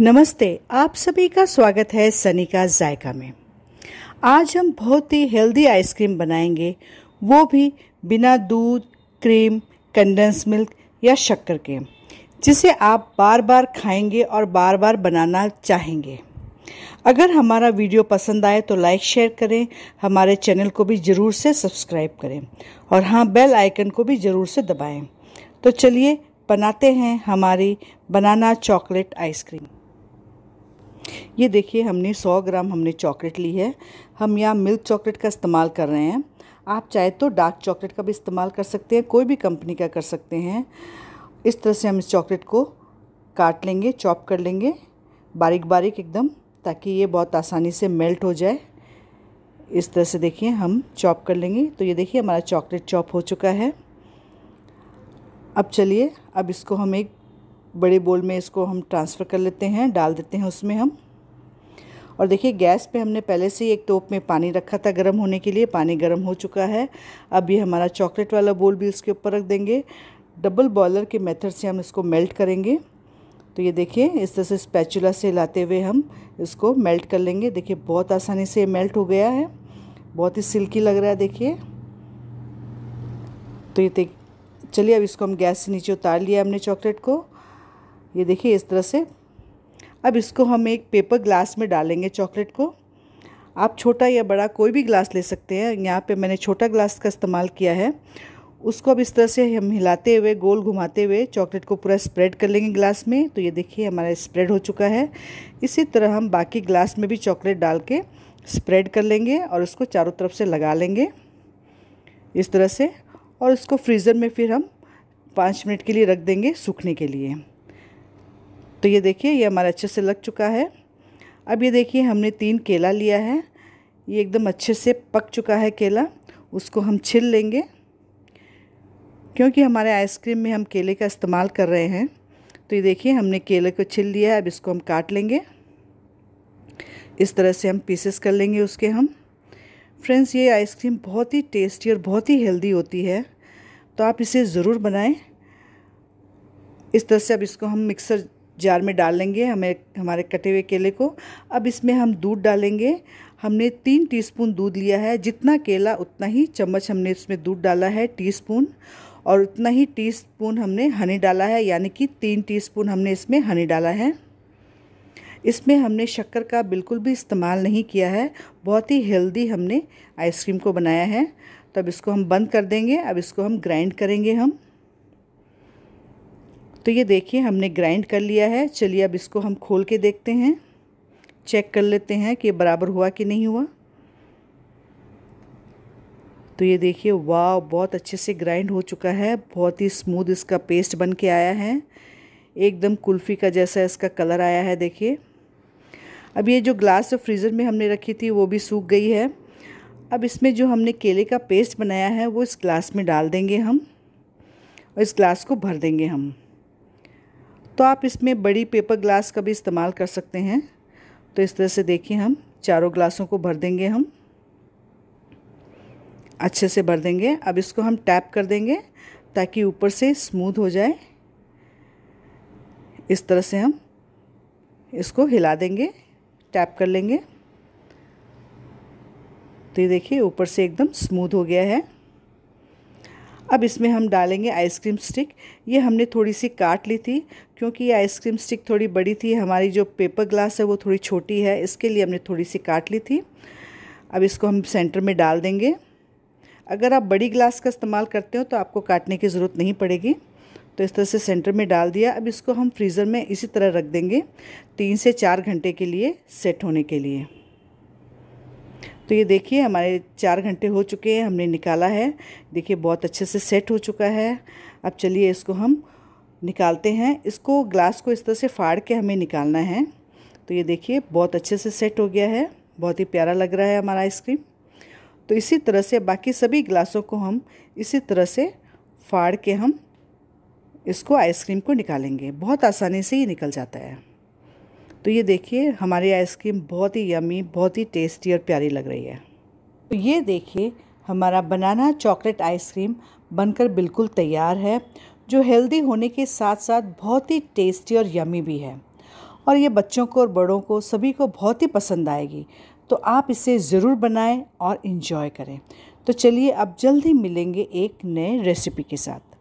नमस्ते आप सभी का स्वागत है सनी का जायका में आज हम बहुत ही हेल्दी आइसक्रीम बनाएंगे वो भी बिना दूध क्रीम कंडेंस मिल्क या शक्कर के जिसे आप बार बार खाएंगे और बार बार बनाना चाहेंगे अगर हमारा वीडियो पसंद आए तो लाइक शेयर करें हमारे चैनल को भी ज़रूर से सब्सक्राइब करें और हाँ बेल आइकन को भी ज़रूर से दबाएं तो चलिए बनाते हैं हमारी बनाना चॉकलेट आइसक्रीम ये देखिए हमने 100 ग्राम हमने चॉकलेट ली है हम यहाँ मिल्क चॉकलेट का इस्तेमाल कर रहे हैं आप चाहे तो डार्क चॉकलेट का भी इस्तेमाल कर सकते हैं कोई भी कंपनी का कर सकते हैं इस तरह से हम इस चॉकलेट को काट लेंगे चॉप कर लेंगे बारीक बारीक एकदम ताकि ये बहुत आसानी से मेल्ट हो जाए इस तरह से देखिए हम चॉप कर लेंगे तो ये देखिए हमारा चॉकलेट चॉप हो चुका है अब चलिए अब इसको हम एक बड़े बोल में इसको हम ट्रांसफ़र कर लेते हैं डाल देते हैं उसमें हम और देखिए गैस पे हमने पहले से ही एक टोप में पानी रखा था गर्म होने के लिए पानी गर्म हो चुका है अब ये हमारा चॉकलेट वाला बोल भी उसके ऊपर रख देंगे डबल बॉयलर के मेथड से हम इसको मेल्ट करेंगे तो ये देखिए इस तरह से स्पैचुला से लाते हुए हम इसको मेल्ट कर लेंगे देखिए बहुत आसानी से मेल्ट हो गया है बहुत ही सिल्की लग रहा है देखिए तो ये चलिए अब इसको हम गैस से नीचे उतार लिया हमने चॉकलेट को ये देखिए इस तरह से अब इसको हम एक पेपर ग्लास में डालेंगे चॉकलेट को आप छोटा या बड़ा कोई भी ग्लास ले सकते हैं यहाँ पे मैंने छोटा ग्लास का इस्तेमाल किया है उसको अब इस तरह से हम हिलाते हुए गोल घुमाते हुए चॉकलेट को पूरा स्प्रेड कर लेंगे ग्लास में तो ये देखिए हमारा स्प्रेड हो चुका है इसी तरह हम बाकी ग्लास में भी चॉकलेट डाल के स्प्रेड कर लेंगे और उसको चारों तरफ से लगा लेंगे इस तरह से और इसको फ्रीज़र में फिर हम पाँच मिनट के लिए रख देंगे सूखने के लिए तो ये देखिए ये हमारा अच्छे से लग चुका है अब ये देखिए हमने तीन केला लिया है ये एकदम अच्छे से पक चुका है केला उसको हम छिल लेंगे क्योंकि हमारे आइसक्रीम में हम केले का इस्तेमाल कर रहे हैं तो ये देखिए हमने केले को छिल लिया है अब इसको हम काट लेंगे इस तरह से हम पीसेस कर लेंगे उसके हम फ्रेंड्स ये आइसक्रीम बहुत ही टेस्टी और बहुत ही हेल्दी होती है तो आप इसे ज़रूर बनाएं इस तरह से अब इसको हम मिक्सर जार में डाल लेंगे हमें हमारे कटे हुए केले को अब इसमें हम दूध डालेंगे हमने तीन टीस्पून दूध लिया है जितना केला उतना ही चम्मच हमने इसमें दूध डाला है टीस्पून और उतना ही टीस्पून हमने हनी डाला है यानी कि तीन टीस्पून हमने इसमें हनी डाला है इसमें हमने शक्कर का बिल्कुल भी इस्तेमाल नहीं किया है बहुत ही हेल्दी हमने आइसक्रीम को बनाया है तब इसको हम बंद कर देंगे अब इसको हम ग्राइंड करेंगे हम तो ये देखिए हमने ग्राइंड कर लिया है चलिए अब इसको हम खोल के देखते हैं चेक कर लेते हैं कि बराबर हुआ कि नहीं हुआ तो ये देखिए वाह बहुत अच्छे से ग्राइंड हो चुका है बहुत ही स्मूथ इसका पेस्ट बन के आया है एकदम कुल्फ़ी का जैसा इसका कलर आया है देखिए अब ये जो ग्लास फ्रीज़र में हमने रखी थी वो भी सूख गई है अब इसमें जो हमने केले का पेस्ट बनाया है वो इस ग्लास में डाल देंगे हम और इस ग्लास को भर देंगे हम तो आप इसमें बड़ी पेपर ग्लास का भी इस्तेमाल कर सकते हैं तो इस तरह से देखिए हम चारों ग्लासों को भर देंगे हम अच्छे से भर देंगे अब इसको हम टैप कर देंगे ताकि ऊपर से स्मूथ हो जाए इस तरह से हम इसको हिला देंगे टैप कर लेंगे तो ये देखिए ऊपर से एकदम स्मूथ हो गया है अब इसमें हम डालेंगे आइसक्रीम स्टिक ये हमने थोड़ी सी काट ली थी क्योंकि ये आइसक्रीम स्टिक थोड़ी बड़ी थी हमारी जो पेपर ग्लास है वो थोड़ी छोटी है इसके लिए हमने थोड़ी सी काट ली थी अब इसको हम सेंटर में डाल देंगे अगर आप बड़ी ग्लास का इस्तेमाल करते हो तो आपको काटने की ज़रूरत नहीं पड़ेगी तो इस तरह से सेंटर में डाल दिया अब इसको हम फ्रीज़र में इसी तरह रख देंगे तीन से चार घंटे के लिए सेट होने के लिए तो ये देखिए हमारे चार घंटे हो चुके हैं हमने निकाला है देखिए बहुत अच्छे से सेट हो चुका है अब चलिए इसको हम निकालते हैं इसको ग्लास को इस तरह से फाड़ के हमें निकालना है तो ये देखिए बहुत अच्छे से सेट हो गया है बहुत ही प्यारा लग रहा है हमारा आइसक्रीम तो इसी तरह से बाकी सभी ग्लासों को हम इसी तरह से फाड़ के हम इसको आइसक्रीम को निकालेंगे बहुत आसानी से ये निकल जाता है तो ये देखिए हमारी आइसक्रीम बहुत ही यमी बहुत ही टेस्टी और प्यारी लग रही है तो ये देखिए हमारा बनाना चॉकलेट आइसक्रीम बनकर बिल्कुल तैयार है जो हेल्दी होने के साथ साथ बहुत ही टेस्टी और यमी भी है और ये बच्चों को और बड़ों को सभी को बहुत ही पसंद आएगी तो आप इसे ज़रूर बनाएं और इन्जॉय करें तो चलिए अब जल्दी मिलेंगे एक नए रेसिपी के साथ